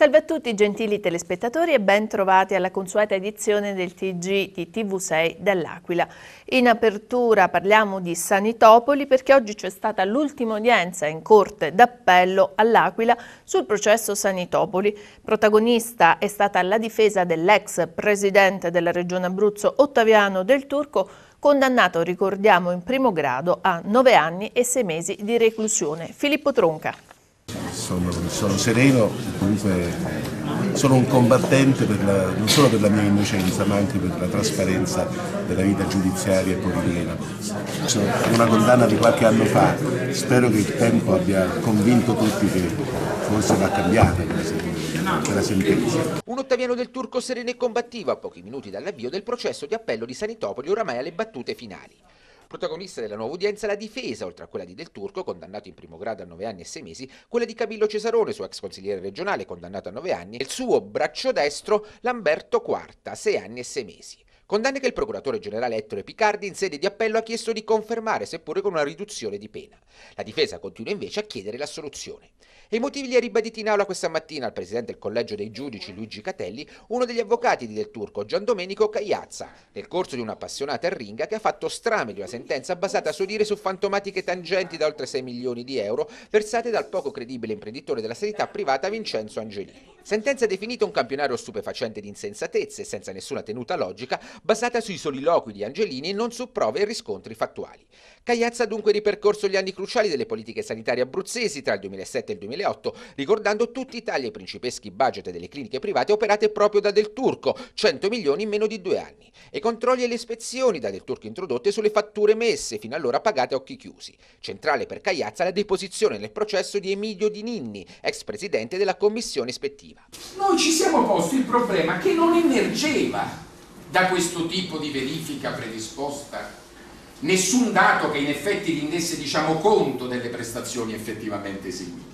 Salve a tutti gentili telespettatori e ben trovati alla consueta edizione del TG di TV6 dell'Aquila. In apertura parliamo di Sanitopoli perché oggi c'è stata l'ultima udienza in corte d'appello all'Aquila sul processo Sanitopoli. Protagonista è stata la difesa dell'ex presidente della regione Abruzzo Ottaviano del Turco condannato, ricordiamo, in primo grado a 9 anni e 6 mesi di reclusione. Filippo Tronca sono, sono sereno, comunque sono un combattente la, non solo per la mia innocenza ma anche per la trasparenza della vita giudiziaria e politica. una condanna di qualche anno fa, spero che il tempo abbia convinto tutti che forse va cambiata quella sentenza. Un Ottaviano del Turco sereno e combattivo a pochi minuti dall'avvio del processo di appello di Sanitopoli oramai alle battute finali. Protagonista della nuova udienza la difesa, oltre a quella di Del Turco, condannato in primo grado a 9 anni e 6 mesi, quella di Camillo Cesarone, suo ex consigliere regionale, condannato a 9 anni, e il suo braccio destro Lamberto Quarta, 6 anni e 6 mesi. Condanne che il procuratore generale Ettore Picardi in sede di appello ha chiesto di confermare, seppure con una riduzione di pena. La difesa continua invece a chiedere l'assoluzione. E i motivi li ha ribaditi in aula questa mattina al presidente del collegio dei giudici Luigi Catelli, uno degli avvocati di Del Turco, Gian Domenico Cagliazza, nel corso di un'appassionata ringa che ha fatto strame di una sentenza basata a suo dire su fantomatiche tangenti da oltre 6 milioni di euro versate dal poco credibile imprenditore della sanità privata Vincenzo Angelini. Sentenza definita un campionario stupefacente di insensatezze, senza nessuna tenuta logica, basata sui soliloqui di Angelini e non su prove e riscontri fattuali. Cagliazza ha dunque ripercorso gli anni cruciali delle politiche sanitarie abruzzesi tra il 2007 e il 2008, ricordando tutti i tagli ai principeschi budget delle cliniche private operate proprio da Del Turco, 100 milioni in meno di due anni, e i controlli e le ispezioni da Del Turco introdotte sulle fatture messe, fino allora pagate a occhi chiusi. Centrale per Cagliazza la deposizione nel processo di Emilio Di Ninni, ex presidente della commissione ispettiva normativa. Noi ci siamo posti il problema che non emergeva da questo tipo di verifica predisposta nessun dato che in effetti rendesse diciamo, conto delle prestazioni effettivamente eseguite.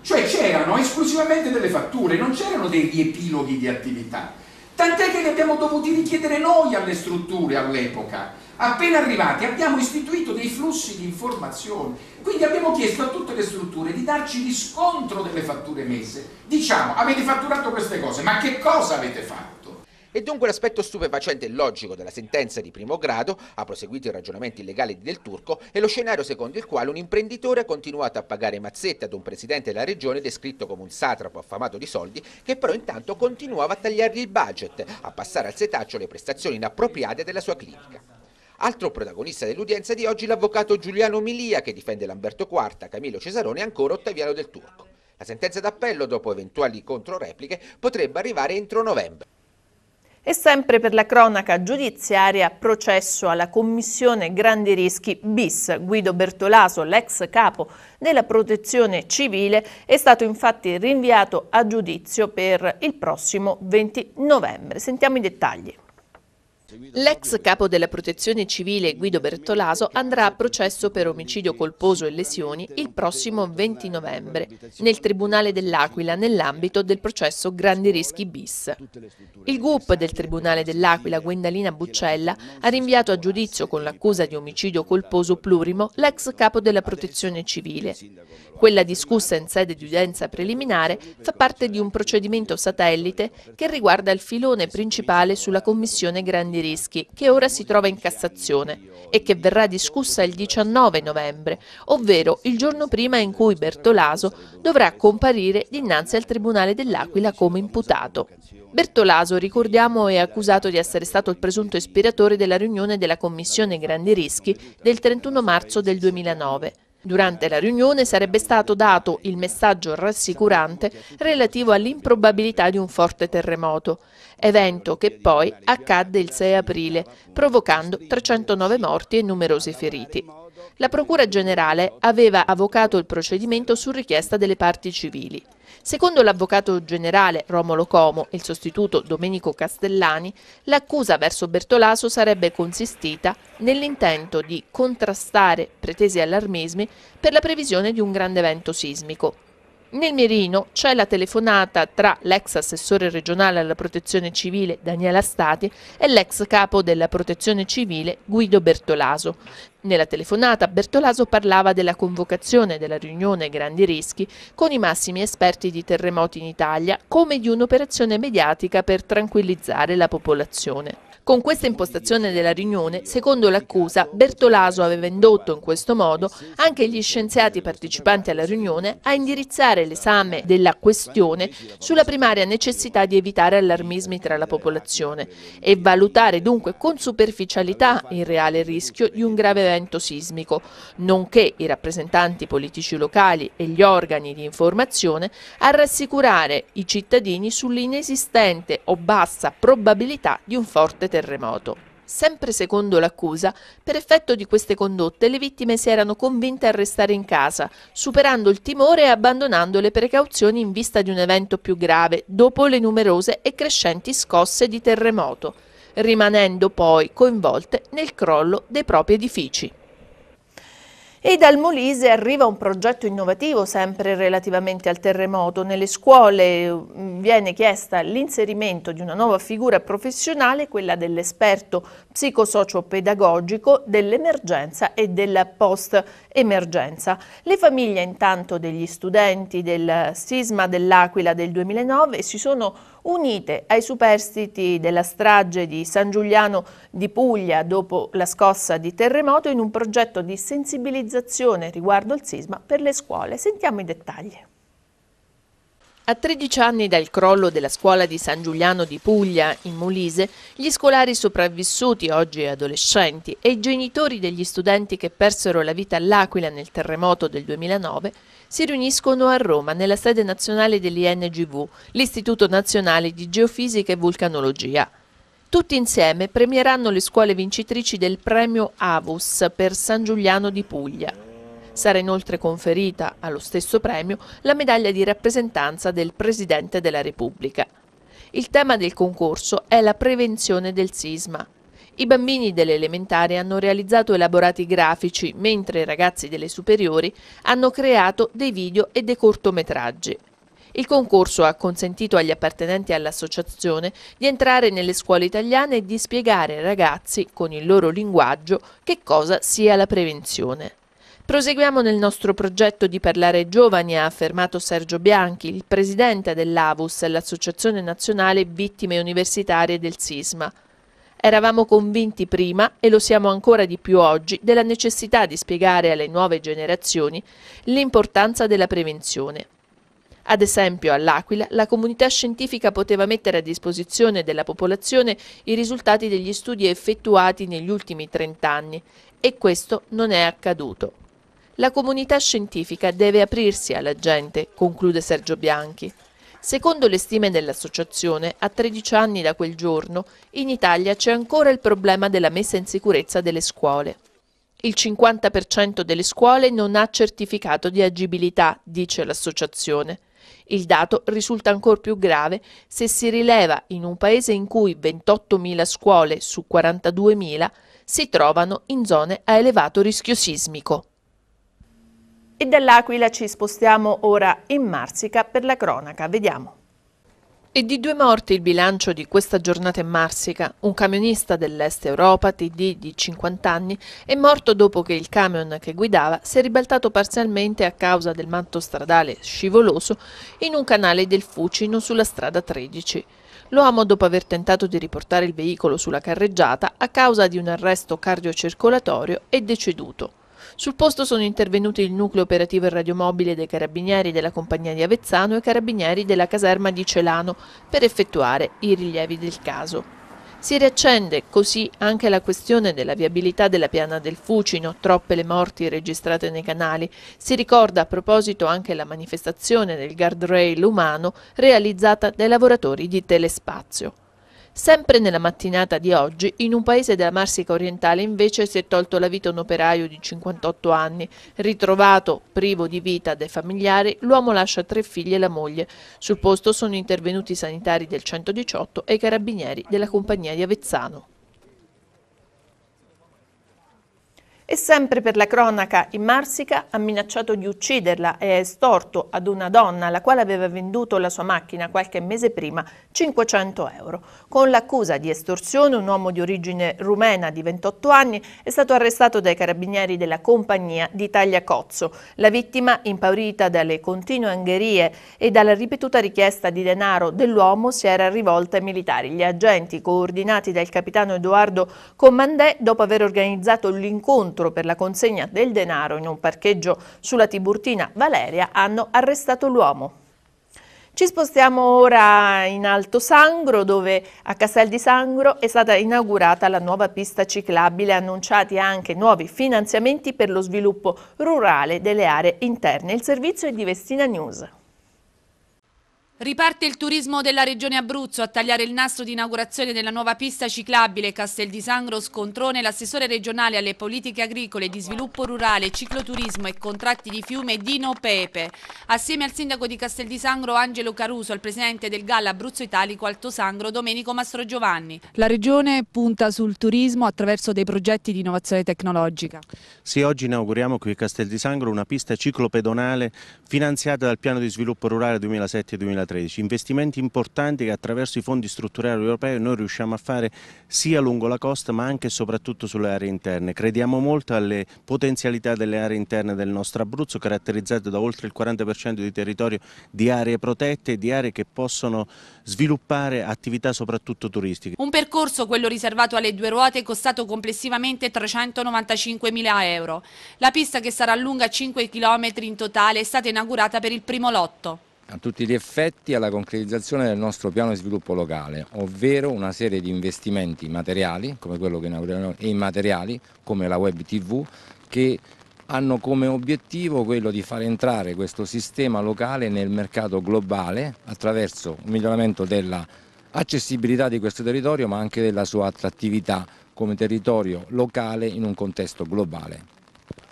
Cioè c'erano esclusivamente delle fatture, non c'erano dei riepiloghi di attività Tant'è che li abbiamo dovuti richiedere noi alle strutture all'epoca. Appena arrivati abbiamo istituito dei flussi di informazioni, quindi abbiamo chiesto a tutte le strutture di darci riscontro delle fatture emesse. Diciamo, avete fatturato queste cose, ma che cosa avete fatto? E dunque l'aspetto stupefacente e logico della sentenza di primo grado, ha proseguito il ragionamento illegale di Del Turco, e lo scenario secondo il quale un imprenditore ha continuato a pagare mazzette ad un presidente della regione descritto come un satrapo affamato di soldi, che però intanto continuava a tagliargli il budget, a passare al setaccio le prestazioni inappropriate della sua clinica. Altro protagonista dell'udienza di oggi l'avvocato Giuliano Milia che difende Lamberto IV, Camillo Cesarone e ancora Ottaviano del Turco. La sentenza d'appello, dopo eventuali controrepliche, potrebbe arrivare entro novembre. E sempre per la cronaca giudiziaria, processo alla Commissione Grandi Rischi bis. Guido Bertolaso, l'ex capo della protezione civile, è stato infatti rinviato a giudizio per il prossimo 20 novembre. Sentiamo i dettagli. L'ex capo della protezione civile Guido Bertolaso andrà a processo per omicidio colposo e lesioni il prossimo 20 novembre nel Tribunale dell'Aquila nell'ambito del processo Grandi Rischi bis. Il GUP del Tribunale dell'Aquila Gwendalina Buccella ha rinviato a giudizio con l'accusa di omicidio colposo plurimo l'ex capo della protezione civile. Quella discussa in sede di udienza preliminare fa parte di un procedimento satellite che riguarda il filone principale sulla Commissione Grandi di rischi, che ora si trova in Cassazione e che verrà discussa il 19 novembre, ovvero il giorno prima in cui Bertolaso dovrà comparire dinanzi al Tribunale dell'Aquila come imputato. Bertolaso, ricordiamo, è accusato di essere stato il presunto ispiratore della riunione della Commissione Grandi Rischi del 31 marzo del 2009. Durante la riunione sarebbe stato dato il messaggio rassicurante relativo all'improbabilità di un forte terremoto, evento che poi accadde il 6 aprile, provocando 309 morti e numerosi feriti. La Procura Generale aveva avvocato il procedimento su richiesta delle parti civili. Secondo l'avvocato generale Romolo Como e il sostituto Domenico Castellani, l'accusa verso Bertolaso sarebbe consistita nell'intento di contrastare pretesi allarmismi per la previsione di un grande evento sismico. Nel mirino c'è la telefonata tra l'ex assessore regionale alla protezione civile Daniela Stati e l'ex capo della protezione civile Guido Bertolaso, nella telefonata Bertolaso parlava della convocazione della riunione Grandi Rischi con i massimi esperti di terremoti in Italia come di un'operazione mediatica per tranquillizzare la popolazione. Con questa impostazione della riunione, secondo l'accusa, Bertolaso aveva indotto in questo modo anche gli scienziati partecipanti alla riunione a indirizzare l'esame della questione sulla primaria necessità di evitare allarmismi tra la popolazione e valutare dunque con superficialità il reale rischio di un grave evento evento sismico, nonché i rappresentanti politici locali e gli organi di informazione a rassicurare i cittadini sull'inesistente o bassa probabilità di un forte terremoto. Sempre secondo l'accusa, per effetto di queste condotte le vittime si erano convinte a restare in casa, superando il timore e abbandonando le precauzioni in vista di un evento più grave, dopo le numerose e crescenti scosse di terremoto rimanendo poi coinvolte nel crollo dei propri edifici. E dal Molise arriva un progetto innovativo sempre relativamente al terremoto. Nelle scuole mm, viene chiesta l'inserimento di una nuova figura professionale, quella dell'esperto psicosocio-pedagogico dell'emergenza e della post-emergenza. Le famiglie intanto degli studenti del sisma dell'Aquila del 2009 si sono unite ai superstiti della strage di San Giuliano di Puglia dopo la scossa di terremoto in un progetto di sensibilizzazione riguardo al sisma per le scuole. Sentiamo i dettagli. A 13 anni dal crollo della scuola di San Giuliano di Puglia, in Molise, gli scolari sopravvissuti, oggi adolescenti, e i genitori degli studenti che persero la vita all'Aquila nel terremoto del 2009, si riuniscono a Roma nella sede nazionale dell'INGV, l'Istituto Nazionale di Geofisica e Vulcanologia. Tutti insieme premieranno le scuole vincitrici del premio Avus per San Giuliano di Puglia. Sarà inoltre conferita allo stesso premio la medaglia di rappresentanza del Presidente della Repubblica. Il tema del concorso è la prevenzione del sisma. I bambini delle elementari hanno realizzato elaborati grafici, mentre i ragazzi delle superiori hanno creato dei video e dei cortometraggi. Il concorso ha consentito agli appartenenti all'associazione di entrare nelle scuole italiane e di spiegare ai ragazzi, con il loro linguaggio, che cosa sia la prevenzione. Proseguiamo nel nostro progetto di parlare ai giovani, ha affermato Sergio Bianchi, il presidente dell'AVUS, l'Associazione Nazionale Vittime Universitarie del Sisma. Eravamo convinti prima, e lo siamo ancora di più oggi, della necessità di spiegare alle nuove generazioni l'importanza della prevenzione. Ad esempio, all'Aquila, la comunità scientifica poteva mettere a disposizione della popolazione i risultati degli studi effettuati negli ultimi 30 anni e questo non è accaduto. La comunità scientifica deve aprirsi alla gente, conclude Sergio Bianchi. Secondo le stime dell'associazione, a 13 anni da quel giorno, in Italia c'è ancora il problema della messa in sicurezza delle scuole. Il 50% delle scuole non ha certificato di agibilità, dice l'associazione. Il dato risulta ancora più grave se si rileva in un paese in cui 28.000 scuole su 42.000 si trovano in zone a elevato rischio sismico. E dall'Aquila ci spostiamo ora in Marsica per la cronaca, vediamo. E di due morti il bilancio di questa giornata in Marsica. Un camionista dell'Est Europa, TD di 50 anni, è morto dopo che il camion che guidava si è ribaltato parzialmente a causa del manto stradale scivoloso in un canale del Fucino sulla strada 13. L'uomo, dopo aver tentato di riportare il veicolo sulla carreggiata, a causa di un arresto cardiocircolatorio, è deceduto. Sul posto sono intervenuti il nucleo operativo e radiomobile dei carabinieri della compagnia di Avezzano e carabinieri della caserma di Celano per effettuare i rilievi del caso. Si riaccende così anche la questione della viabilità della piana del Fucino, troppe le morti registrate nei canali. Si ricorda a proposito anche la manifestazione del guardrail umano realizzata dai lavoratori di Telespazio. Sempre nella mattinata di oggi, in un paese della Marsica orientale invece si è tolto la vita un operaio di 58 anni. Ritrovato, privo di vita dai familiari, l'uomo lascia tre figli e la moglie. Sul posto sono intervenuti i sanitari del 118 e i carabinieri della compagnia di Avezzano. E sempre per la cronaca, in Marsica ha minacciato di ucciderla e ha estorto ad una donna la quale aveva venduto la sua macchina qualche mese prima 500 euro. Con l'accusa di estorsione un uomo di origine rumena di 28 anni è stato arrestato dai carabinieri della compagnia di Tagliacozzo. La vittima, impaurita dalle continue angherie e dalla ripetuta richiesta di denaro dell'uomo, si era rivolta ai militari. Gli agenti, coordinati dal capitano Edoardo Commandè, dopo aver organizzato l'incontro scontro per la consegna del denaro in un parcheggio sulla Tiburtina Valeria hanno arrestato l'uomo. Ci spostiamo ora in Alto Sangro dove a Castel di Sangro è stata inaugurata la nuova pista ciclabile, annunciati anche nuovi finanziamenti per lo sviluppo rurale delle aree interne. Il servizio è di Vestina News. Riparte il turismo della regione Abruzzo a tagliare il nastro di inaugurazione della nuova pista ciclabile Castel di Sangro Scontrone, l'assessore regionale alle politiche agricole di sviluppo rurale, cicloturismo e contratti di fiume Dino Pepe. Assieme al sindaco di Castel di Sangro Angelo Caruso, al presidente del Galla Abruzzo Italico Alto Sangro Domenico Mastro Giovanni. La regione punta sul turismo attraverso dei progetti di innovazione tecnologica. Sì, oggi inauguriamo qui a Castel di Sangro una pista ciclopedonale finanziata dal piano di sviluppo rurale 2007-2013 2013, investimenti importanti che attraverso i fondi strutturali europei noi riusciamo a fare sia lungo la costa ma anche e soprattutto sulle aree interne. Crediamo molto alle potenzialità delle aree interne del nostro Abruzzo caratterizzate da oltre il 40% di territorio di aree protette e di aree che possono sviluppare attività soprattutto turistiche. Un percorso, quello riservato alle due ruote, è costato complessivamente 395.000 euro. La pista che sarà lunga 5 km in totale è stata inaugurata per il primo lotto a tutti gli effetti alla concretizzazione del nostro piano di sviluppo locale, ovvero una serie di investimenti materiali, come quello che inauguriamo, e immateriali, come la web TV, che hanno come obiettivo quello di far entrare questo sistema locale nel mercato globale attraverso un miglioramento dell'accessibilità di questo territorio ma anche della sua attrattività come territorio locale in un contesto globale.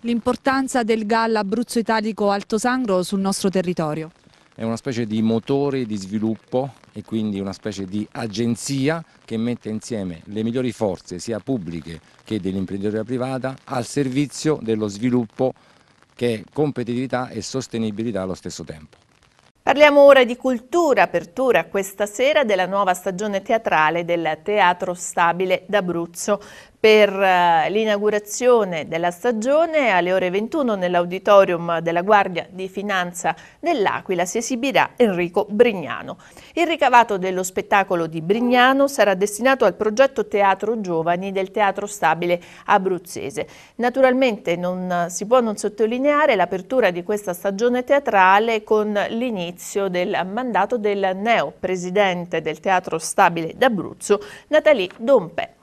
L'importanza del GAL Abruzzo Italico Alto Sangro sul nostro territorio è una specie di motore di sviluppo e quindi una specie di agenzia che mette insieme le migliori forze sia pubbliche che dell'imprenditoria privata al servizio dello sviluppo che è competitività e sostenibilità allo stesso tempo. Parliamo ora di cultura, apertura questa sera della nuova stagione teatrale del Teatro Stabile d'Abruzzo per eh, l'inaugurazione della stagione alle ore 21 nell'auditorium della Guardia di Finanza dell'Aquila si esibirà Enrico Brignano. Il ricavato dello spettacolo di Brignano sarà destinato al progetto Teatro Giovani del Teatro Stabile Abruzzese. Naturalmente non si può non sottolineare l'apertura di questa stagione teatrale con l'inizio del mandato del neo presidente del Teatro Stabile d'Abruzzo, Nathalie Dompe.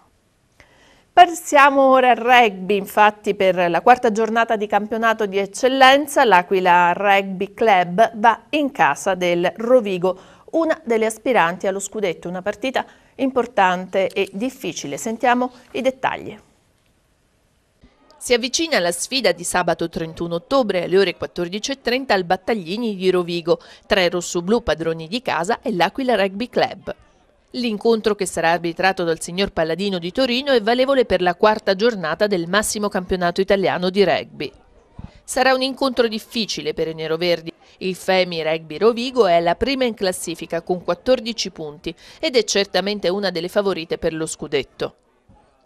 Passiamo ora al rugby, infatti per la quarta giornata di campionato di eccellenza l'Aquila Rugby Club va in casa del Rovigo, una delle aspiranti allo scudetto, una partita importante e difficile. Sentiamo i dettagli. Si avvicina la sfida di sabato 31 ottobre alle ore 14.30 al Battaglini di Rovigo, tra i rossoblù padroni di casa e l'Aquila Rugby Club. L'incontro che sarà arbitrato dal signor Palladino di Torino è valevole per la quarta giornata del massimo campionato italiano di rugby. Sarà un incontro difficile per i neroverdi. Il Femi Rugby Rovigo è la prima in classifica con 14 punti ed è certamente una delle favorite per lo scudetto.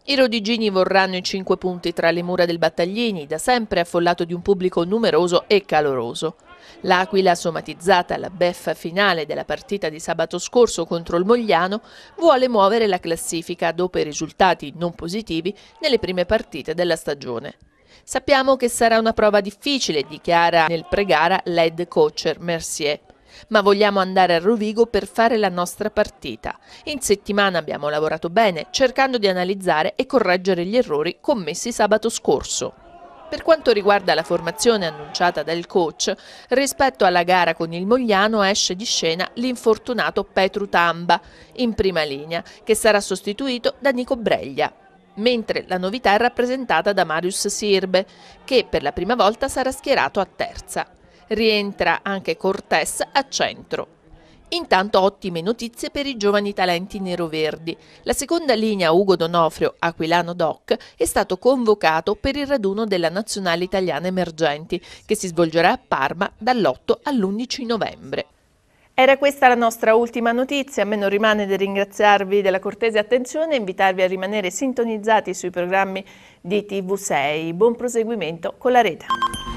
I rodigini vorranno i cinque punti tra le mura del Battaglini, da sempre affollato di un pubblico numeroso e caloroso. L'Aquila, somatizzata alla beffa finale della partita di sabato scorso contro il Mogliano, vuole muovere la classifica dopo i risultati non positivi nelle prime partite della stagione. Sappiamo che sarà una prova difficile, dichiara nel pregara l'head coacher Mercier ma vogliamo andare a Rovigo per fare la nostra partita. In settimana abbiamo lavorato bene, cercando di analizzare e correggere gli errori commessi sabato scorso. Per quanto riguarda la formazione annunciata dal coach, rispetto alla gara con il Mogliano esce di scena l'infortunato Petru Tamba, in prima linea, che sarà sostituito da Nico Breglia mentre la novità è rappresentata da Marius Sirbe, che per la prima volta sarà schierato a terza. Rientra anche Cortés a centro. Intanto ottime notizie per i giovani talenti neroverdi. La seconda linea Ugo Donofrio, Aquilano Doc, è stato convocato per il raduno della Nazionale Italiana Emergenti, che si svolgerà a Parma dall'8 all'11 novembre. Era questa la nostra ultima notizia, a me non rimane di ringraziarvi della cortese attenzione e invitarvi a rimanere sintonizzati sui programmi di TV6. Buon proseguimento con la rete.